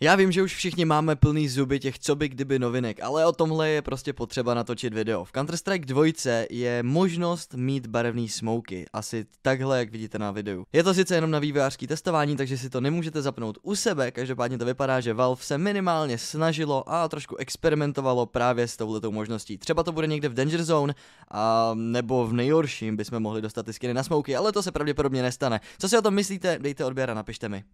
Já vím, že už všichni máme plný zuby těch co by kdyby novinek, ale o tomhle je prostě potřeba natočit video. V Counter-Strike 2 je možnost mít barevné smoky, asi takhle, jak vidíte na videu. Je to sice jenom na vývojářský testování, takže si to nemůžete zapnout u sebe, každopádně to vypadá, že Valve se minimálně snažilo a trošku experimentovalo právě s touhletou možností. Třeba to bude někde v Danger Zone, a nebo v nejhorším bychom mohli dostat ty skiny na smoky, ale to se pravděpodobně nestane. Co si o tom myslíte, dejte odběr a napište mi.